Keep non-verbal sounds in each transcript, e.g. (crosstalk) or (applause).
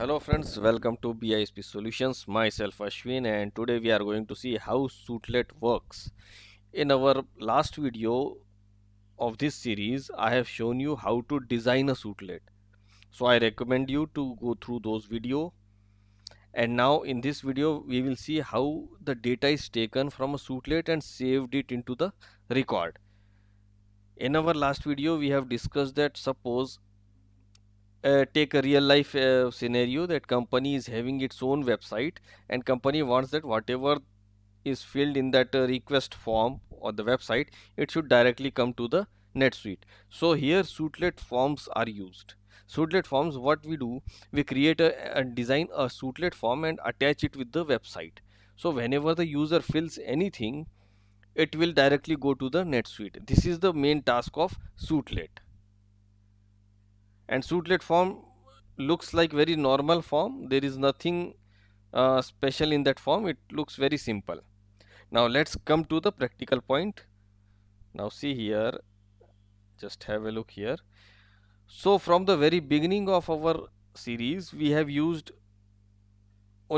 hello friends welcome to bisp solutions myself ashwin and today we are going to see how suitlet works in our last video of this series i have shown you how to design a suitlet so i recommend you to go through those video and now in this video we will see how the data is taken from a suitlet and saved it into the record in our last video we have discussed that suppose uh, take a real life uh, scenario that company is having its own website and company wants that whatever is filled in that uh, request form or the website it should directly come to the netsuite so here suitlet forms are used suitlet forms what we do we create a, a design a suitlet form and attach it with the website so whenever the user fills anything it will directly go to the netsuite this is the main task of suitlet and suitlet form looks like very normal form there is nothing uh, special in that form it looks very simple now let's come to the practical point now see here just have a look here so from the very beginning of our series we have used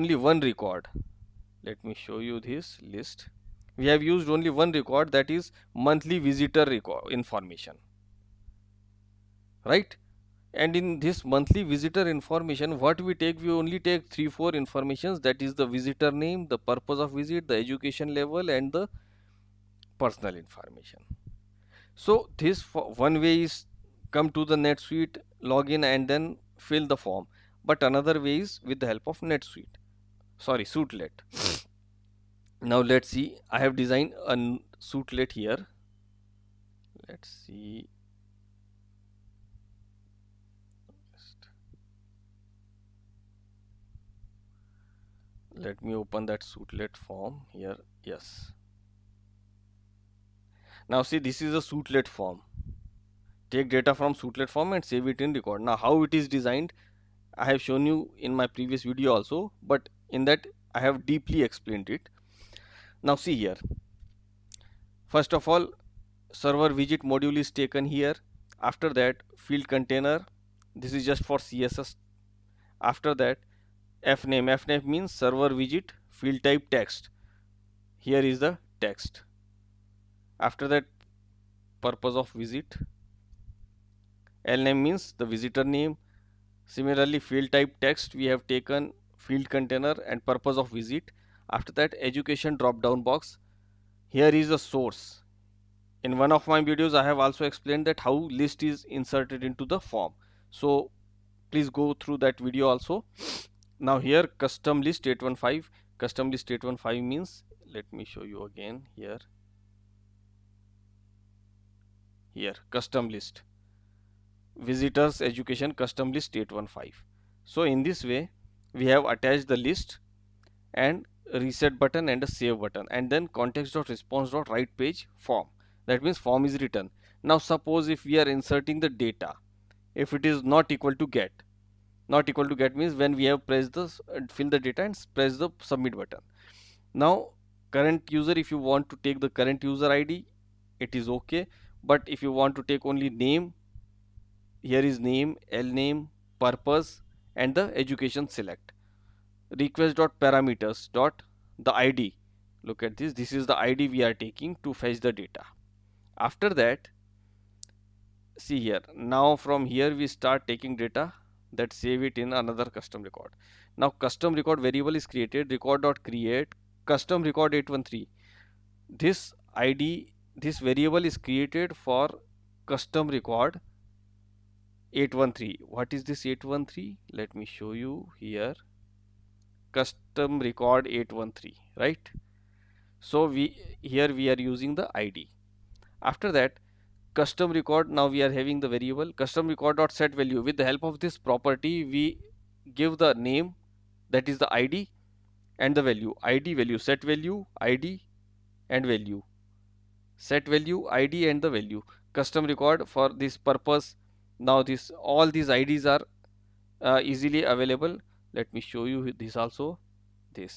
only one record let me show you this list we have used only one record that is monthly visitor record information right and in this monthly visitor information what we take we only take three four informations that is the visitor name the purpose of visit the education level and the personal information so this one way is come to the netsuite login and then fill the form but another way is with the help of netsuite sorry suitlet (sniffs) now let's see i have designed a suitlet here let's see let me open that suitlet form here yes now see this is a suitlet form take data from suitlet form and save it in record now how it is designed I have shown you in my previous video also but in that I have deeply explained it now see here first of all server widget module is taken here after that field container this is just for CSS after that fname fname means server visit field type text here is the text after that purpose of visit lname means the visitor name similarly field type text we have taken field container and purpose of visit after that education drop down box here is the source in one of my videos I have also explained that how list is inserted into the form so please go through that video also now here custom state one five list state one five means let me show you again here here custom list visitors education custom list state one five so in this way we have attached the list and reset button and a save button and then context.response.write page form that means form is written now suppose if we are inserting the data if it is not equal to get not equal to get means when we have pressed the uh, fill the data and press the submit button now current user if you want to take the current user id it is okay but if you want to take only name here is name l name purpose and the education select request dot parameters dot the id look at this this is the id we are taking to fetch the data after that see here now from here we start taking data that save it in another custom record. Now custom record variable is created record.create custom record 813. This ID this variable is created for custom record 813. What is this 813? Let me show you here custom record 813 right so we here we are using the id after that custom record now we are having the variable custom record dot set value with the help of this property we give the name that is the id and the value id value set value id and value set value id and the value custom record for this purpose now this all these ids are uh, easily available let me show you this also this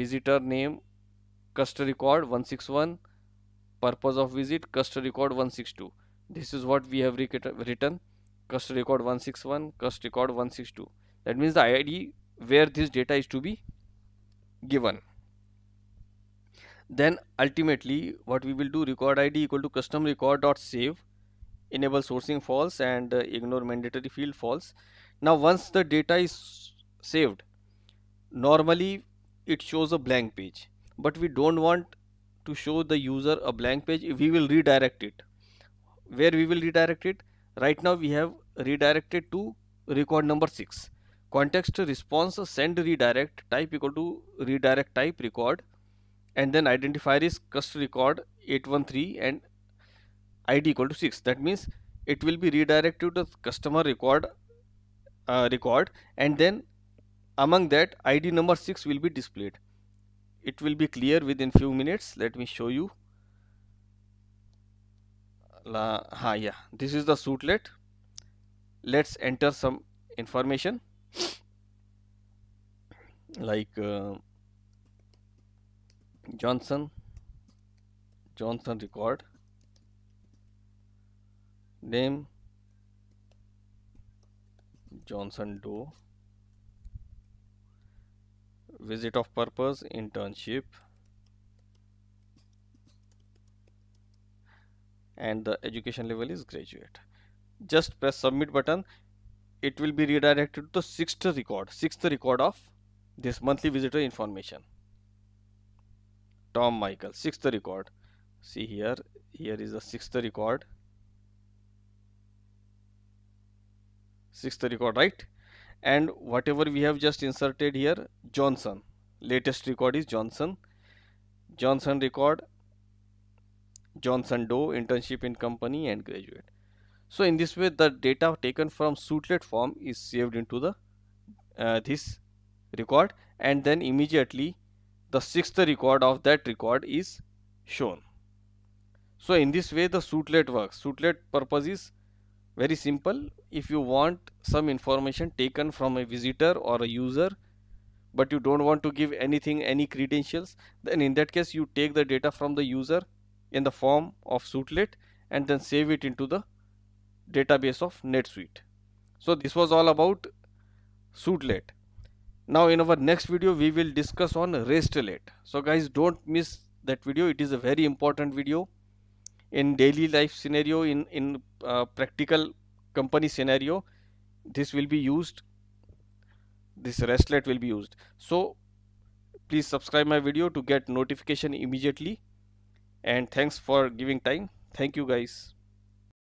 visitor name custom record 161 purpose of visit custody record 162 this is what we have written custody record 161 custody record 162 that means the id where this data is to be given then ultimately what we will do record id equal to custom record dot save enable sourcing false and uh, ignore mandatory field false now once the data is saved normally it shows a blank page but we don't want to show the user a blank page we will redirect it where we will redirect it right now we have redirected to record number 6 context response send redirect type equal to redirect type record and then identifier is cust record 813 and id equal to 6 that means it will be redirected to the customer record uh, record and then among that id number 6 will be displayed it will be clear within few minutes let me show you La, ha, yeah this is the suitlet let's enter some information like uh, Johnson Johnson record name Johnson Doe visit of purpose internship and the education level is graduate just press submit button it will be redirected to the sixth record sixth record of this monthly visitor information tom michael sixth record see here here is the sixth record sixth record right and whatever we have just inserted here Johnson latest record is Johnson Johnson record Johnson Doe internship in company and graduate so in this way the data taken from suitlet form is saved into the uh, this record and then immediately the sixth record of that record is shown so in this way the suitlet works suitlet purpose is very simple if you want some information taken from a visitor or a user but you don't want to give anything any credentials then in that case you take the data from the user in the form of suitlet and then save it into the database of netsuite so this was all about suitlet now in our next video we will discuss on restlet. so guys don't miss that video it is a very important video in daily life scenario in in uh, practical company scenario this will be used this restlet will be used so please subscribe my video to get notification immediately and thanks for giving time thank you guys